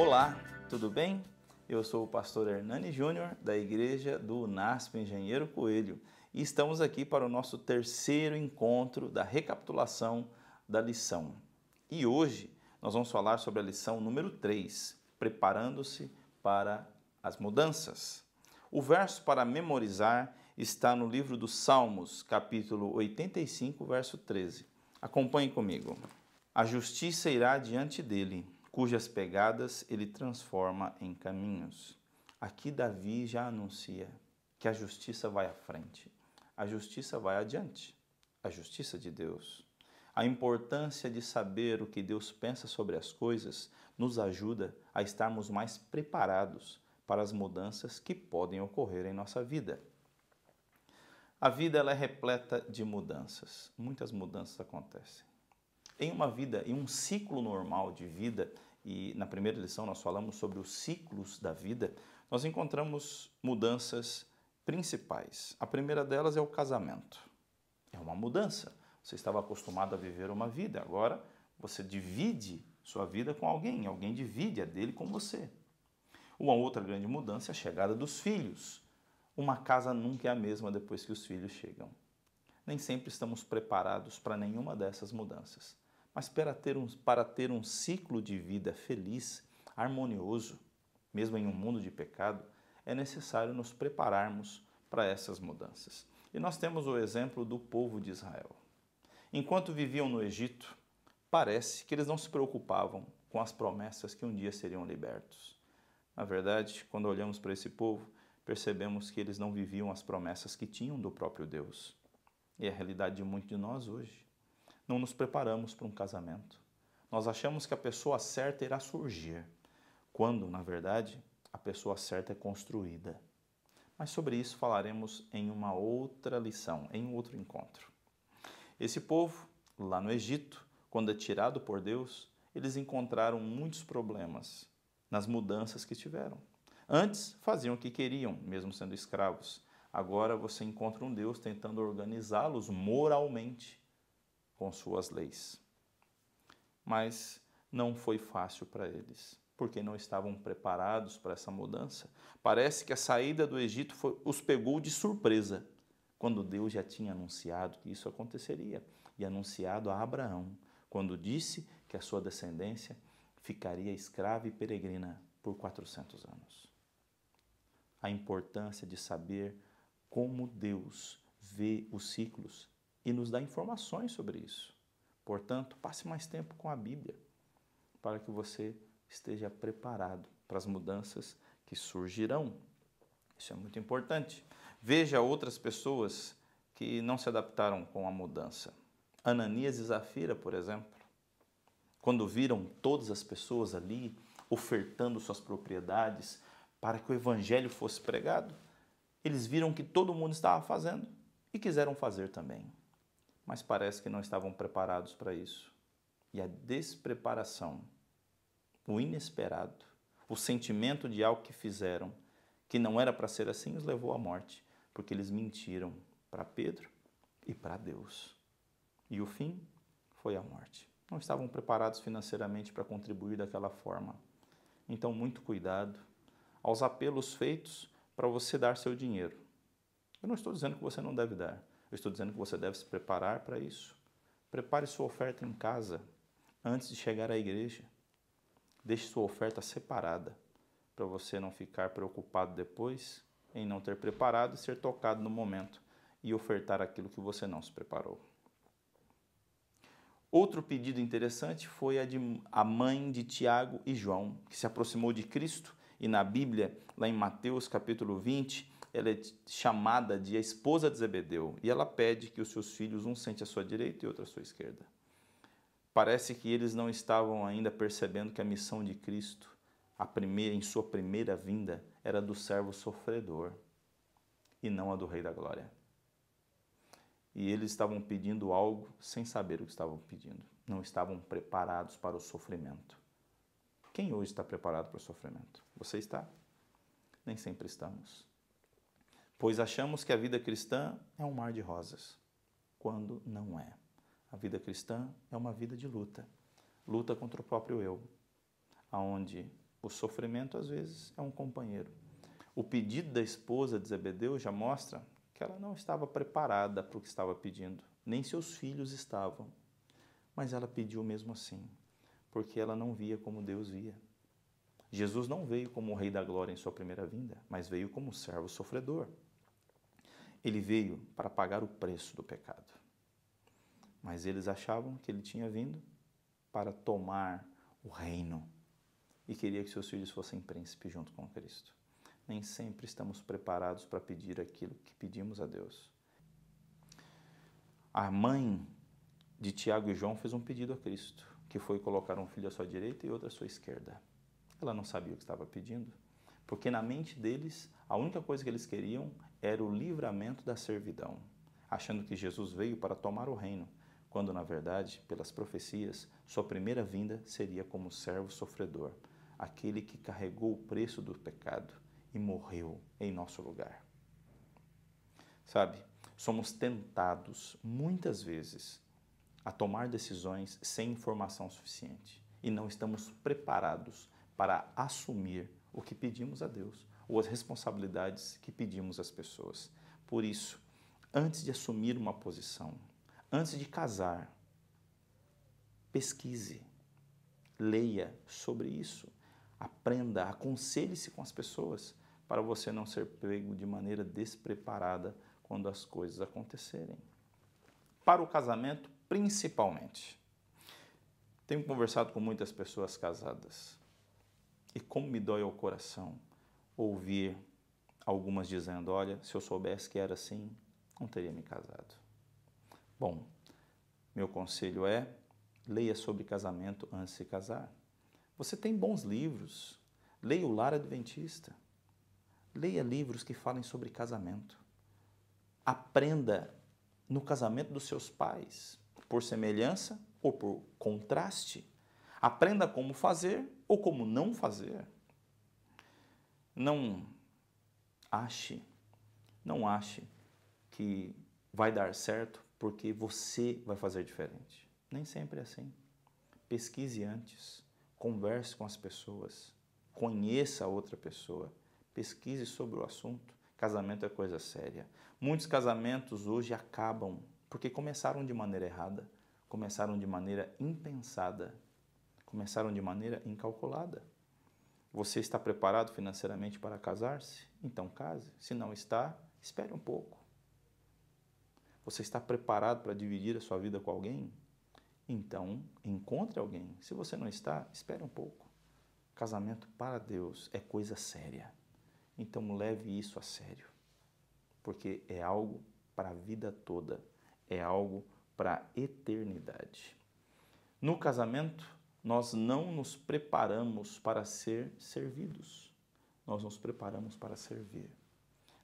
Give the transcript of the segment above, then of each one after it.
Olá, tudo bem? Eu sou o pastor Hernani Júnior, da igreja do NASP Engenheiro Coelho, e estamos aqui para o nosso terceiro encontro da recapitulação da lição. E hoje nós vamos falar sobre a lição número 3, preparando-se para as mudanças. O verso para memorizar está no livro dos Salmos, capítulo 85, verso 13. Acompanhe comigo. A justiça irá diante dele cujas pegadas ele transforma em caminhos. Aqui Davi já anuncia que a justiça vai à frente, a justiça vai adiante, a justiça de Deus. A importância de saber o que Deus pensa sobre as coisas nos ajuda a estarmos mais preparados para as mudanças que podem ocorrer em nossa vida. A vida ela é repleta de mudanças, muitas mudanças acontecem. Em uma vida, em um ciclo normal de vida, e na primeira lição nós falamos sobre os ciclos da vida, nós encontramos mudanças principais. A primeira delas é o casamento. É uma mudança. Você estava acostumado a viver uma vida, agora você divide sua vida com alguém, alguém divide a dele com você. Uma outra grande mudança é a chegada dos filhos. Uma casa nunca é a mesma depois que os filhos chegam. Nem sempre estamos preparados para nenhuma dessas mudanças. Mas para ter um, para ter um ciclo de vida feliz, harmonioso, mesmo em um mundo de pecado, é necessário nos prepararmos para essas mudanças. E nós temos o exemplo do povo de Israel. Enquanto viviam no Egito, parece que eles não se preocupavam com as promessas que um dia seriam libertos. Na verdade, quando olhamos para esse povo, percebemos que eles não viviam as promessas que tinham do próprio Deus. E é a realidade de muitos de nós hoje não nos preparamos para um casamento. Nós achamos que a pessoa certa irá surgir, quando, na verdade, a pessoa certa é construída. Mas sobre isso falaremos em uma outra lição, em outro encontro. Esse povo, lá no Egito, quando é tirado por Deus, eles encontraram muitos problemas nas mudanças que tiveram. Antes faziam o que queriam, mesmo sendo escravos. Agora você encontra um Deus tentando organizá-los moralmente com suas leis. Mas não foi fácil para eles, porque não estavam preparados para essa mudança. Parece que a saída do Egito foi, os pegou de surpresa, quando Deus já tinha anunciado que isso aconteceria e anunciado a Abraão, quando disse que a sua descendência ficaria escrava e peregrina por 400 anos. A importância de saber como Deus vê os ciclos e nos dá informações sobre isso. Portanto, passe mais tempo com a Bíblia para que você esteja preparado para as mudanças que surgirão. Isso é muito importante. Veja outras pessoas que não se adaptaram com a mudança. Ananias e Zafira, por exemplo, quando viram todas as pessoas ali ofertando suas propriedades para que o evangelho fosse pregado, eles viram que todo mundo estava fazendo e quiseram fazer também mas parece que não estavam preparados para isso. E a despreparação, o inesperado, o sentimento de algo que fizeram, que não era para ser assim, os levou à morte, porque eles mentiram para Pedro e para Deus. E o fim foi a morte. Não estavam preparados financeiramente para contribuir daquela forma. Então, muito cuidado aos apelos feitos para você dar seu dinheiro. Eu não estou dizendo que você não deve dar, eu estou dizendo que você deve se preparar para isso. Prepare sua oferta em casa antes de chegar à igreja. Deixe sua oferta separada para você não ficar preocupado depois em não ter preparado e ser tocado no momento e ofertar aquilo que você não se preparou. Outro pedido interessante foi a de a mãe de Tiago e João, que se aproximou de Cristo, e na Bíblia, lá em Mateus capítulo 20, ela é chamada de a esposa de Zebedeu e ela pede que os seus filhos, um sente à sua direita e outro à sua esquerda. Parece que eles não estavam ainda percebendo que a missão de Cristo, a primeira, em sua primeira vinda, era do servo sofredor e não a do Rei da Glória. E eles estavam pedindo algo sem saber o que estavam pedindo. Não estavam preparados para o sofrimento. Quem hoje está preparado para o sofrimento? Você está? Nem sempre estamos pois achamos que a vida cristã é um mar de rosas, quando não é. A vida cristã é uma vida de luta, luta contra o próprio eu, aonde o sofrimento às vezes é um companheiro. O pedido da esposa de Zebedeu já mostra que ela não estava preparada para o que estava pedindo, nem seus filhos estavam. Mas ela pediu mesmo assim, porque ela não via como Deus via. Jesus não veio como o Rei da Glória em sua primeira vinda, mas veio como servo sofredor. Ele veio para pagar o preço do pecado. Mas eles achavam que ele tinha vindo para tomar o reino e queria que seus filhos fossem príncipes junto com Cristo. Nem sempre estamos preparados para pedir aquilo que pedimos a Deus. A mãe de Tiago e João fez um pedido a Cristo, que foi colocar um filho à sua direita e outro à sua esquerda. Ela não sabia o que estava pedindo, porque na mente deles a única coisa que eles queriam era o livramento da servidão, achando que Jesus veio para tomar o reino, quando na verdade, pelas profecias, sua primeira vinda seria como servo sofredor, aquele que carregou o preço do pecado e morreu em nosso lugar. Sabe, somos tentados muitas vezes a tomar decisões sem informação suficiente e não estamos preparados para assumir o que pedimos a Deus ou as responsabilidades que pedimos às pessoas. Por isso, antes de assumir uma posição, antes de casar, pesquise, leia sobre isso, aprenda, aconselhe-se com as pessoas para você não ser pego de maneira despreparada quando as coisas acontecerem. Para o casamento, principalmente. Tenho conversado com muitas pessoas casadas e como me dói ao coração ouvir algumas dizendo: Olha, se eu soubesse que era assim, não teria me casado. Bom, meu conselho é: leia sobre casamento antes de se casar. Você tem bons livros. Leia o Lar Adventista. Leia livros que falem sobre casamento. Aprenda no casamento dos seus pais, por semelhança ou por contraste. Aprenda como fazer ou como não fazer. Não ache, não ache que vai dar certo porque você vai fazer diferente. Nem sempre é assim. Pesquise antes, converse com as pessoas, conheça a outra pessoa, pesquise sobre o assunto. Casamento é coisa séria. Muitos casamentos hoje acabam porque começaram de maneira errada, começaram de maneira impensada, Começaram de maneira incalculada. Você está preparado financeiramente para casar-se? Então case. Se não está, espere um pouco. Você está preparado para dividir a sua vida com alguém? Então encontre alguém. Se você não está, espere um pouco. Casamento para Deus é coisa séria. Então leve isso a sério, porque é algo para a vida toda, é algo para a eternidade. No casamento, nós não nos preparamos para ser servidos, nós nos preparamos para servir.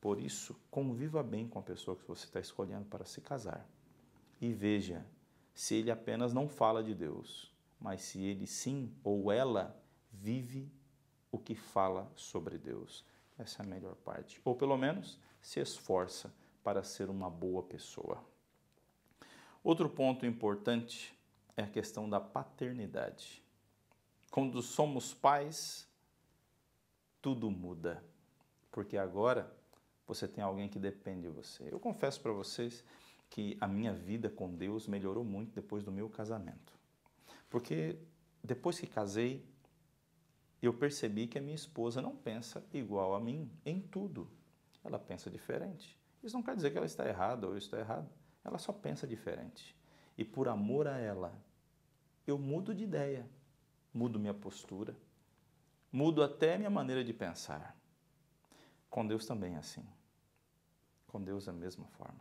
Por isso, conviva bem com a pessoa que você está escolhendo para se casar. E veja se ele apenas não fala de Deus, mas se ele sim ou ela vive o que fala sobre Deus. Essa é a melhor parte. Ou pelo menos se esforça para ser uma boa pessoa. Outro ponto importante é a questão da paternidade. Quando somos pais, tudo muda, porque agora você tem alguém que depende de você. Eu confesso para vocês que a minha vida com Deus melhorou muito depois do meu casamento. Porque depois que casei, eu percebi que a minha esposa não pensa igual a mim em tudo. Ela pensa diferente. Isso não quer dizer que ela está errada ou eu estou errado. Ela só pensa diferente. E por amor a ela, eu mudo de ideia, mudo minha postura, mudo até minha maneira de pensar. Com Deus também é assim. Com Deus é a mesma forma.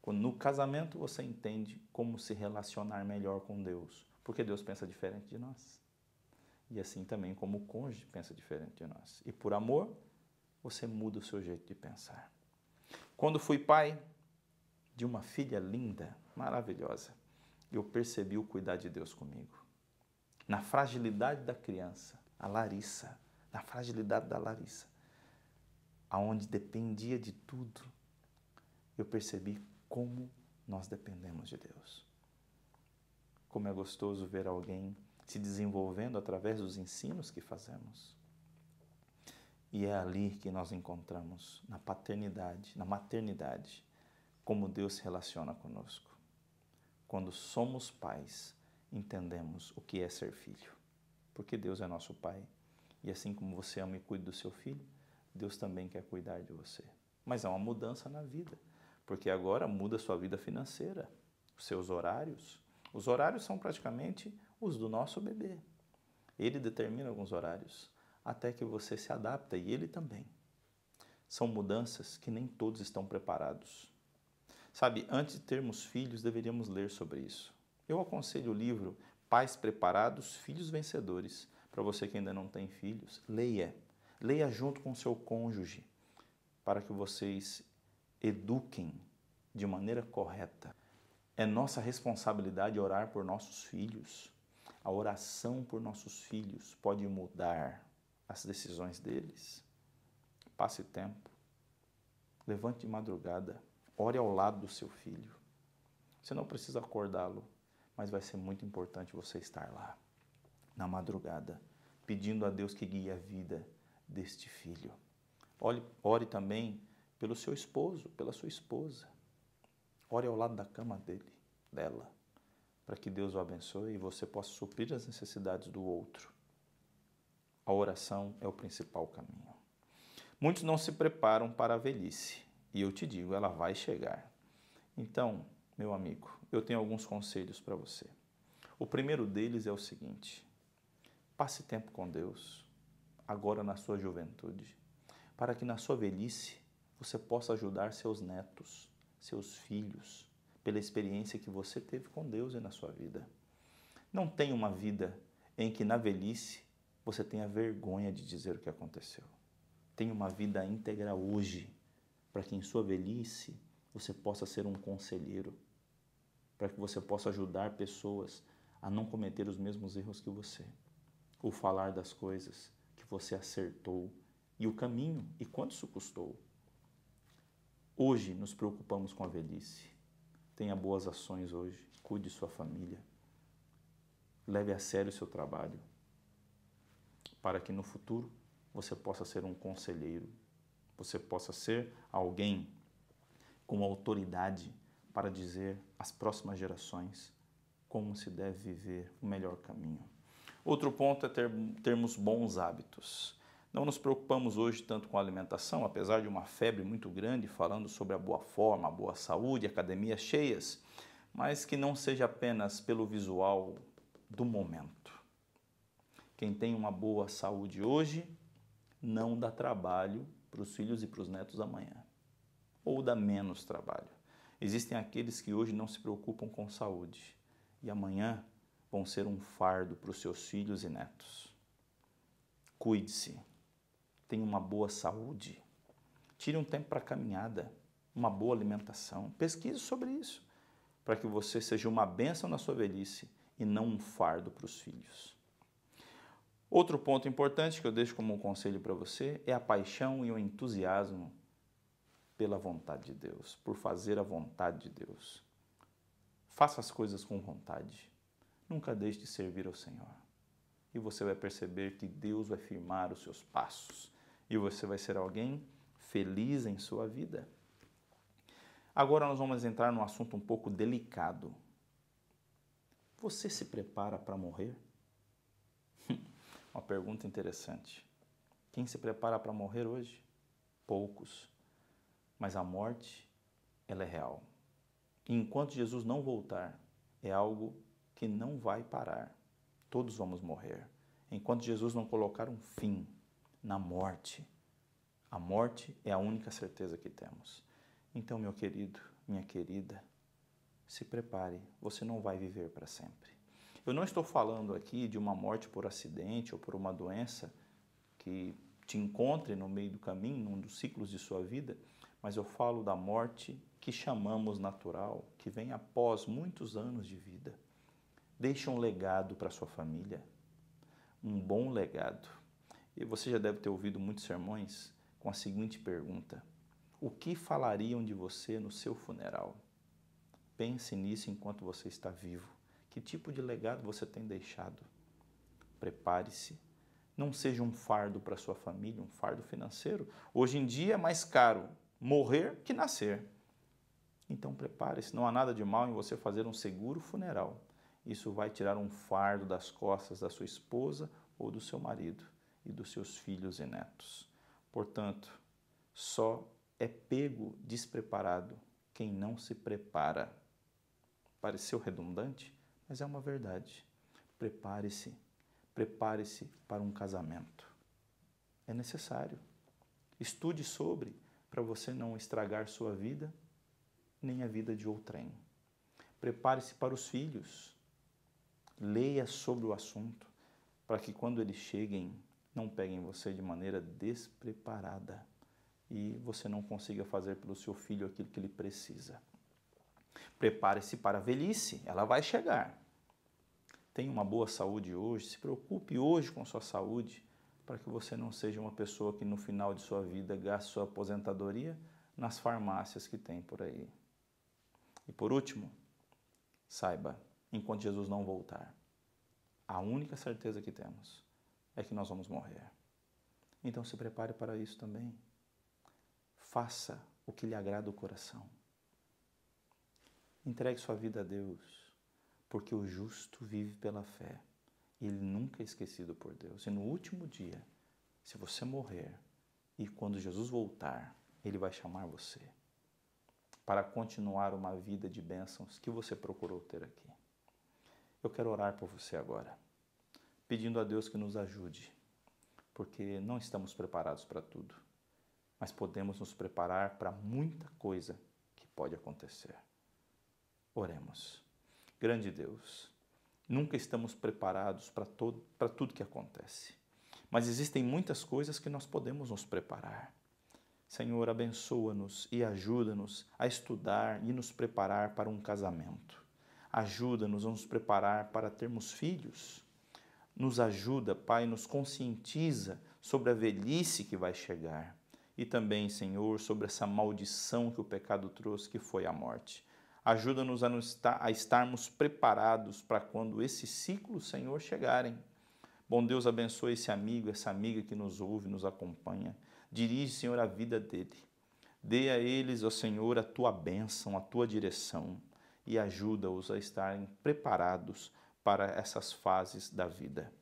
Quando no casamento você entende como se relacionar melhor com Deus, porque Deus pensa diferente de nós. E assim também como o cônjuge pensa diferente de nós. E por amor, você muda o seu jeito de pensar. Quando fui pai de uma filha linda, maravilhosa, eu percebi o cuidar de Deus comigo. Na fragilidade da criança, a Larissa, na fragilidade da Larissa, aonde dependia de tudo, eu percebi como nós dependemos de Deus. Como é gostoso ver alguém se desenvolvendo através dos ensinos que fazemos. E é ali que nós encontramos, na paternidade, na maternidade, como Deus se relaciona conosco. Quando somos pais, entendemos o que é ser filho. Porque Deus é nosso Pai. E assim como você ama e cuida do seu filho, Deus também quer cuidar de você. Mas há uma mudança na vida, porque agora muda a sua vida financeira, os seus horários. Os horários são praticamente os do nosso bebê. Ele determina alguns horários, até que você se adapta e ele também. São mudanças que nem todos estão preparados. Sabe, antes de termos filhos, deveríamos ler sobre isso. Eu aconselho o livro Pais Preparados, Filhos Vencedores. Para você que ainda não tem filhos, leia. Leia junto com seu cônjuge, para que vocês eduquem de maneira correta. É nossa responsabilidade orar por nossos filhos. A oração por nossos filhos pode mudar as decisões deles. Passe tempo. Levante de madrugada Ore ao lado do seu filho. Você não precisa acordá-lo, mas vai ser muito importante você estar lá, na madrugada, pedindo a Deus que guie a vida deste filho. Ore, ore também pelo seu esposo, pela sua esposa. Ore ao lado da cama dele, dela, para que Deus o abençoe e você possa suprir as necessidades do outro. A oração é o principal caminho. Muitos não se preparam para a velhice, e eu te digo, ela vai chegar. Então, meu amigo, eu tenho alguns conselhos para você. O primeiro deles é o seguinte: passe tempo com Deus, agora na sua juventude, para que na sua velhice você possa ajudar seus netos, seus filhos, pela experiência que você teve com Deus e na sua vida. Não tenha uma vida em que na velhice você tenha vergonha de dizer o que aconteceu. Tenha uma vida íntegra hoje para que em sua velhice você possa ser um conselheiro, para que você possa ajudar pessoas a não cometer os mesmos erros que você, ou falar das coisas que você acertou e o caminho e quanto isso custou. Hoje nos preocupamos com a velhice. Tenha boas ações hoje, cuide sua família, leve a sério o seu trabalho, para que no futuro você possa ser um conselheiro você possa ser alguém com autoridade para dizer às próximas gerações como se deve viver o melhor caminho. Outro ponto é ter, termos bons hábitos. Não nos preocupamos hoje tanto com a alimentação, apesar de uma febre muito grande falando sobre a boa forma, a boa saúde, academias cheias, mas que não seja apenas pelo visual do momento. Quem tem uma boa saúde hoje não dá trabalho para os filhos e para os netos amanhã. Ou dá menos trabalho. Existem aqueles que hoje não se preocupam com saúde e amanhã vão ser um fardo para os seus filhos e netos. Cuide-se. Tenha uma boa saúde. Tire um tempo para caminhada, uma boa alimentação. Pesquise sobre isso, para que você seja uma bênção na sua velhice e não um fardo para os filhos. Outro ponto importante que eu deixo como um conselho para você é a paixão e o entusiasmo pela vontade de Deus, por fazer a vontade de Deus. Faça as coisas com vontade. Nunca deixe de servir ao Senhor. E você vai perceber que Deus vai firmar os seus passos e você vai ser alguém feliz em sua vida. Agora nós vamos entrar num assunto um pouco delicado. Você se prepara para morrer? Uma pergunta interessante. Quem se prepara para morrer hoje? Poucos. Mas a morte, ela é real. E enquanto Jesus não voltar, é algo que não vai parar. Todos vamos morrer. Enquanto Jesus não colocar um fim na morte, a morte é a única certeza que temos. Então, meu querido, minha querida, se prepare, você não vai viver para sempre. Eu não estou falando aqui de uma morte por acidente ou por uma doença que te encontre no meio do caminho, num dos ciclos de sua vida, mas eu falo da morte que chamamos natural, que vem após muitos anos de vida. Deixa um legado para sua família, um bom legado. E você já deve ter ouvido muitos sermões com a seguinte pergunta: O que falariam de você no seu funeral? Pense nisso enquanto você está vivo. Que tipo de legado você tem deixado? Prepare-se. Não seja um fardo para sua família, um fardo financeiro. Hoje em dia é mais caro morrer que nascer. Então prepare-se, não há nada de mal em você fazer um seguro funeral. Isso vai tirar um fardo das costas da sua esposa ou do seu marido e dos seus filhos e netos. Portanto, só é pego despreparado quem não se prepara. Pareceu redundante? mas é uma verdade. Prepare-se, prepare-se para um casamento. É necessário. Estude sobre para você não estragar sua vida nem a vida de outrem. Prepare-se para os filhos. Leia sobre o assunto para que quando eles cheguem, não peguem você de maneira despreparada e você não consiga fazer pelo seu filho aquilo que ele precisa. Prepare-se para a velhice, ela vai chegar. Tenha uma boa saúde hoje, se preocupe hoje com sua saúde, para que você não seja uma pessoa que no final de sua vida gaste sua aposentadoria nas farmácias que tem por aí. E por último, saiba, enquanto Jesus não voltar, a única certeza que temos é que nós vamos morrer. Então se prepare para isso também. Faça o que lhe agrada o coração. Entregue sua vida a Deus, porque o justo vive pela fé. E ele nunca é esquecido por Deus. E no último dia, se você morrer e quando Jesus voltar, ele vai chamar você para continuar uma vida de bênçãos que você procurou ter aqui. Eu quero orar por você agora, pedindo a Deus que nos ajude, porque não estamos preparados para tudo, mas podemos nos preparar para muita coisa que pode acontecer. Oremos. Grande Deus, nunca estamos preparados para todo, para tudo que acontece. Mas existem muitas coisas que nós podemos nos preparar. Senhor, abençoa-nos e ajuda-nos a estudar e nos preparar para um casamento. Ajuda-nos a nos preparar para termos filhos. Nos ajuda, Pai, nos conscientiza sobre a velhice que vai chegar e também, Senhor, sobre essa maldição que o pecado trouxe, que foi a morte. Ajuda-nos a, estarmos preparados para quando esse ciclo, Senhor, chegarem. Bom Deus, abençoe esse amigo, essa amiga que nos ouve, nos acompanha. Dirige, Senhor, a vida dele. Dê a eles, ó Senhor, a tua bênção, a tua direção e ajuda-os a estarem preparados para essas fases da vida.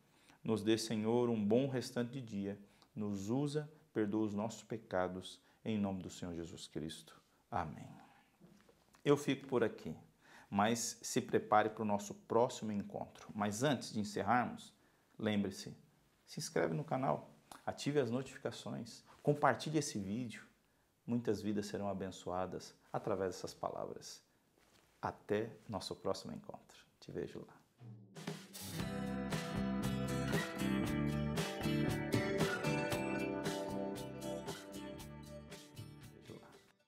Nos dê, Senhor, um bom restante de dia. Nos usa, perdoa os nossos pecados, em nome do Senhor Jesus Cristo. Amém. Eu fico por aqui, mas se prepare para o nosso próximo encontro. Mas antes de encerrarmos, lembre-se, se inscreve no canal, ative as notificações, compartilhe esse vídeo. Muitas vidas serão abençoadas através dessas palavras. Até nosso próximo encontro. Te vejo lá.